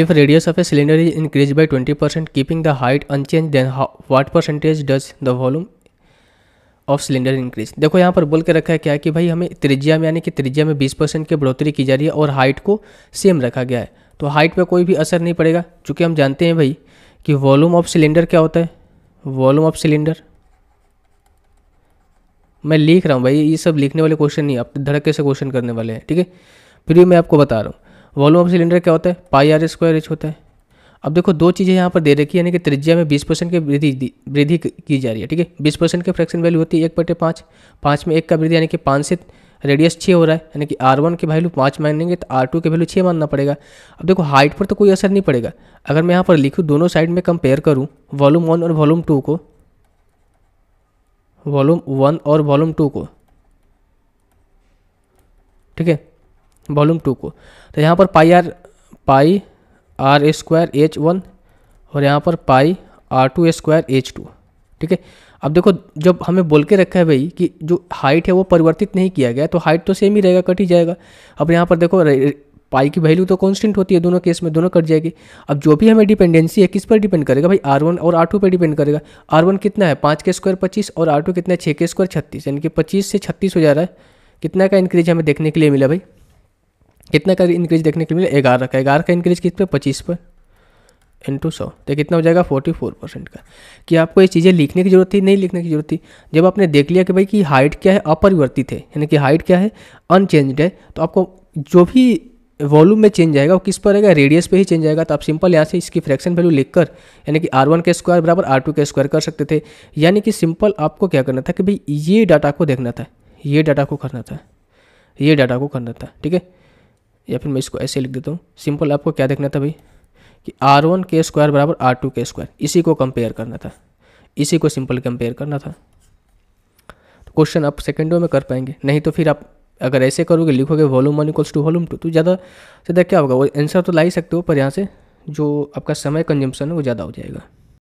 If radius of a cylinder is increased by 20%, keeping the height unchanged, then how, what percentage does the volume of cylinder increase देखो यहाँ पर बोल के रखा है क्या कि भाई हमें त्रिज्या में यानी कि त्रिज्या में 20 परसेंट की बढ़ोतरी की जा रही है और हाइट को सेम रखा गया है तो हाइट पे कोई भी असर नहीं पड़ेगा चूंकि हम जानते हैं भाई कि वॉल्यूम ऑफ सिलेंडर क्या होता है वॉल्यूम ऑफ सिलेंडर मैं लिख रहा हूँ भाई ये सब लिखने वाले क्वेश्चन नहीं आप धड़के से क्वेश्चन करने वाले हैं ठीक है फिर भी मैं आपको बता रहा हूँ वॉल्यूम ऑफ सिलेंडर क्या होता है पाई आर स्क्वायर एच होता है अब देखो दो चीज़ें यहाँ पर दे रखी है यानी कि त्रिज्या में 20 परसेंट की वृद्धि वृद्धि की जा रही है ठीक है 20 परसेंट की फ्रैक्शन वैल्यू होती है एक बटे पाँच पाँच में एक का वृद्धि यानी कि पाँच से रेडियस छः हो रहा है यानी कि आर वन की वैल्यू पाँच मानेंगे तो आर टू की वैल्यू छः मानना पड़ेगा अब देखो हाइट पर तो कोई असर नहीं पड़ेगा अगर मैं यहाँ पर लिखूँ दोनों साइड में कंपेयर करूँ वॉल्यूम वन और वॉल्यूम टू को वॉल्यूम वन और वॉल्यूम टू को ठीक है वॉल्यूम टू को तो यहाँ पर pi r pi r square h one और यहाँ पर pi r two square h two ठीक है अब देखो जब हमें बोल के रखा है भाई कि जो हाइट है वो परिवर्तित नहीं किया गया तो हाइट तो सेम ही रहेगा कट ही जाएगा अब यहाँ पर देखो पाई की वैल्यू तो कॉन्स्टेंट होती है दोनों केस में दोनों कट जाएगी अब जो भी हमें डिपेंडेंसी है किस पर डिपेंड करेगा भाई आर वन और आर टू पर डिपेंड करेगा आर वन कितना है पाँच के स्क्वायर पच्चीस और आर टू कितना है छः के स्क्वायर छत्तीस यानी कि पच्चीस से छत्तीस हो जा रहा है कितना का इंक्रीज हमें देखने के लिए मिला भाई कितना का इंक्रीज देखने के लिए मिला ग्यारह का ग्यारह का इंक्रीज किस पे पच्चीस पर इंटू सौ तो कितना हो जाएगा फोर्टी फोर परसेंट का कि आपको ये चीज़ें लिखने की जरूरत थी नहीं लिखने की जरूरत थी जब आपने देख लिया कि भाई कि हाइट क्या है अपरिवर्तित है यानी कि हाइट क्या है अनचेंज्ड है तो आपको जो भी वॉल्यूम में चेंज आएगा वो किस पर रहेगा रेडियस पे ही चेंज आएगा तो आप सिंपल यहाँ से इसकी फ्रैक्शन वैल्यू लिखकर यानी कि आर वन के स्क्वायर बराबर आर टू के स्क्वायर कर सकते थे यानी कि सिंपल आपको क्या करना था कि भाई ये डाटा को देखना था ये डाटा को करना था ये डाटा को करना था ठीक है या फिर मैं इसको ऐसे लिख देता हूँ सिंपल आपको क्या देखना था भाई कि आर वन के स्क्वायर बराबर आर टू के स्क्वायर इसी को कंपेयर करना था इसी को सिंपल कंपेयर करना था तो क्वेश्चन आप सेकेंडों में कर पाएंगे नहीं तो फिर आप अगर ऐसे करोगे लिखोगे volume one equals to volume two तो ज़्यादा से क्या होगा वो आंसर तो ला ही सकते हो पर यहाँ से जो आपका समय कंजम्पशन है वो ज़्यादा हो जाएगा